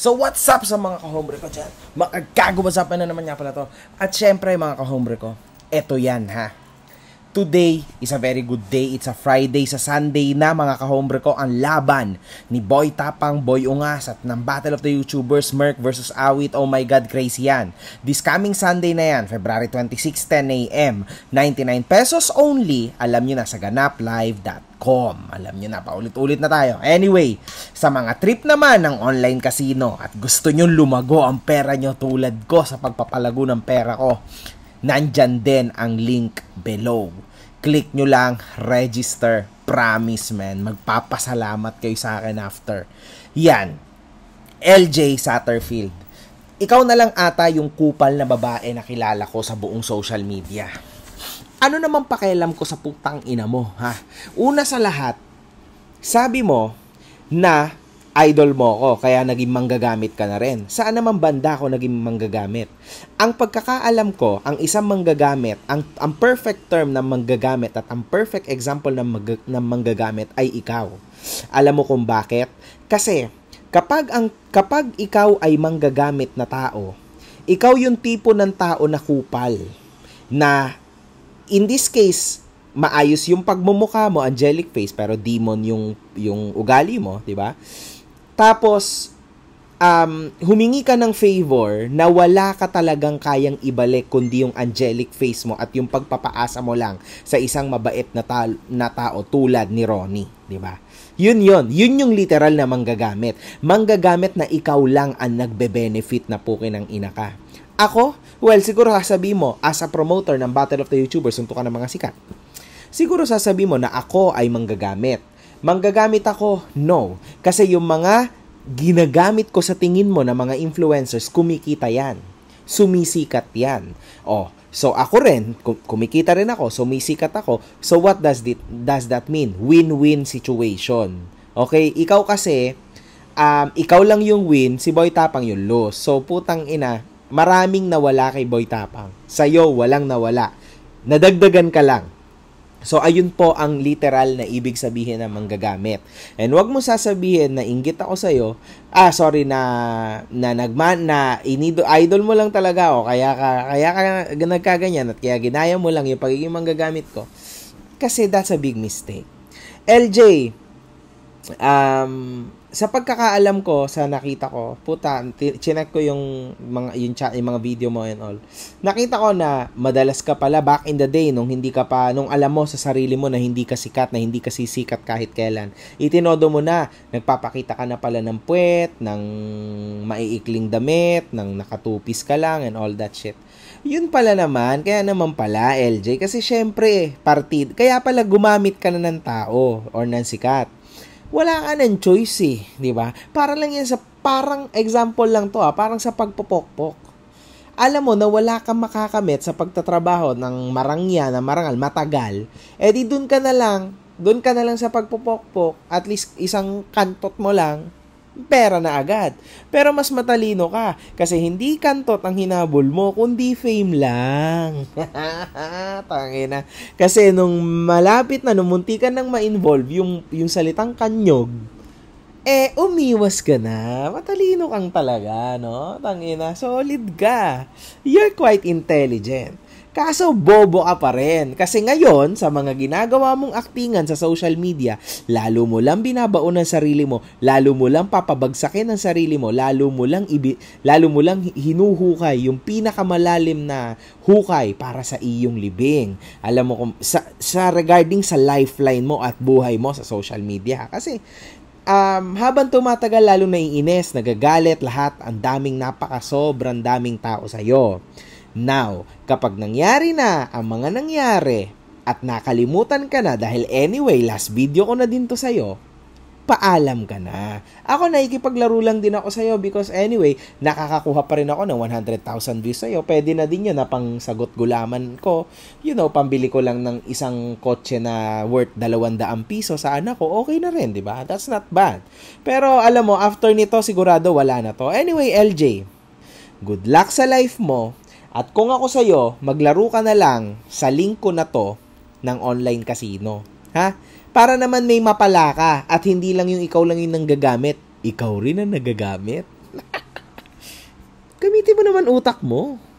So what's up sa mga kahombre ko dyan? Makagago na ano naman niya pala to. At syempre mga kahombre ko, eto yan ha. Today is a very good day. It's a Friday sa Sunday na mga kahombre ko ang laban ni Boy Tapang, Boy Ungas at ng Battle of the YouTubers Merk versus Awit. Oh my God, crazy yan. This coming Sunday na yan, February 26, 10am, 99 pesos only. Alam nyo na sa ganaplive.com Alam nyo na, paulit-ulit na tayo. Anyway, sa mga trip naman ng online casino at gusto nyo lumago ang pera nyo tulad ko sa pagpapalago ng pera ko, nandyan din ang link below. Click nyo lang, register. Promise, man. Magpapasalamat kayo sa akin after. Yan. LJ Satterfield. Ikaw na lang ata yung kupal na babae na kilala ko sa buong social media. Ano naman pakialam ko sa putang ina mo, ha? Una sa lahat, sabi mo na idol mo ko, kaya naging manggagamit ka na rin. Saan naman banda ako naging manggagamit? Ang pagkakaalam ko, ang isang manggagamit, ang, ang perfect term ng manggagamit at ang perfect example ng, mag, ng manggagamit ay ikaw. Alam mo kung bakit? Kasi kapag, ang, kapag ikaw ay manggagamit na tao, ikaw yung tipo ng tao na kupal. Na in this case, maayos yung pagmumukha mo, angelic face, pero demon yung yung ugali mo, 'di ba? Tapos, um, humingi ka ng favor na wala ka talagang kayang ibalik kundi yung angelic face mo at yung pagpapaasa mo lang sa isang mabait na, ta- na tao tulad ni Ronnie, di ba? Yun yun, yun yung literal na manggagamit. Manggagamit na ikaw lang ang nagbe-benefit na po ng ina ka. Ako? Well, siguro sabi mo, as a promoter ng Battle of the YouTubers, sunto ng mga sikat. Siguro sasabi mo na ako ay manggagamit Manggagamit ako? No. Kasi yung mga ginagamit ko sa tingin mo na mga influencers, kumikita yan. Sumisikat yan. Oh, so ako rin, kumikita rin ako, sumisikat ako. So what does, it, does that mean? Win-win situation. Okay, ikaw kasi, um, ikaw lang yung win, si Boy Tapang yung lose. So putang ina, maraming nawala kay Boy Tapang. Sa'yo, walang nawala. Nadagdagan ka lang. So ayun po ang literal na ibig sabihin ng manggagamit. And wag mo sasabihin na inggit ako sa iyo. Ah sorry na na nagma na inido idol mo lang talaga ako kaya ka kaya ka nagkaganyan at kaya ginaya mo lang yung pagiging manggagamit ko. Kasi that's a big mistake. LJ, um, sa pagkakaalam ko, sa nakita ko, puta, chinek ko yung mga yung chat, yung mga video mo and all. Nakita ko na madalas ka pala back in the day nung hindi ka pa nung alam mo sa sarili mo na hindi ka sikat, na hindi ka sisikat kahit kailan. Itinodo mo na, nagpapakita ka na pala ng puwet, ng maiikling damit, ng nakatupis ka lang and all that shit. Yun pala naman, kaya naman pala LJ kasi syempre eh, partid, kaya pala gumamit ka na ng tao or ng sikat wala ka ng choice eh, di ba? Para lang yan sa, parang example lang to ah, parang sa pagpopokpok. Alam mo na wala kang makakamit sa pagtatrabaho ng marangya, na marangal, matagal, eh di dun ka na lang, dun ka na lang sa pagpopokpok, at least isang kantot mo lang, pera na agad. Pero mas matalino ka kasi hindi kantot ang hinabol mo kundi fame lang. Tangina. Kasi nung malapit na numuntikan ng ma-involve yung, yung salitang kanyog, eh, umiwas ka na. Matalino kang talaga, no? Tangina, solid ka. You're quite intelligent. Kaso bobo ka pa rin. Kasi ngayon, sa mga ginagawa mong aktingan sa social media, lalo mo lang binabaon ang sarili mo, lalo mo lang papabagsakin ang sarili mo, lalo mo lang, ibi- lalo mo lang hinuhukay yung pinakamalalim na hukay para sa iyong libing. Alam mo, kung, sa, sa regarding sa lifeline mo at buhay mo sa social media. Kasi um, habang tumatagal lalo naiinis, nagagalit lahat, ang daming napakasobrang daming tao sa'yo. Now, kapag nangyari na ang mga nangyari at nakalimutan ka na dahil anyway, last video ko na din to sa'yo, magpaalam ka na. Ako nakikipaglaro lang din ako sa'yo because anyway, nakakakuha pa rin ako ng 100,000 views sa'yo. Pwede na din yun na pang sagot gulaman ko. You know, pambili ko lang ng isang kotse na worth 200 piso sa anak ko. Okay na rin, di ba? That's not bad. Pero alam mo, after nito sigurado wala na to. Anyway, LJ, good luck sa life mo. At kung ako sa'yo, maglaro ka na lang sa link ko na to ng online casino. Ha? Para naman may mapala ka at hindi lang yung ikaw lang yung nanggagamit. Ikaw rin ang nagagamit. Gamitin mo naman utak mo.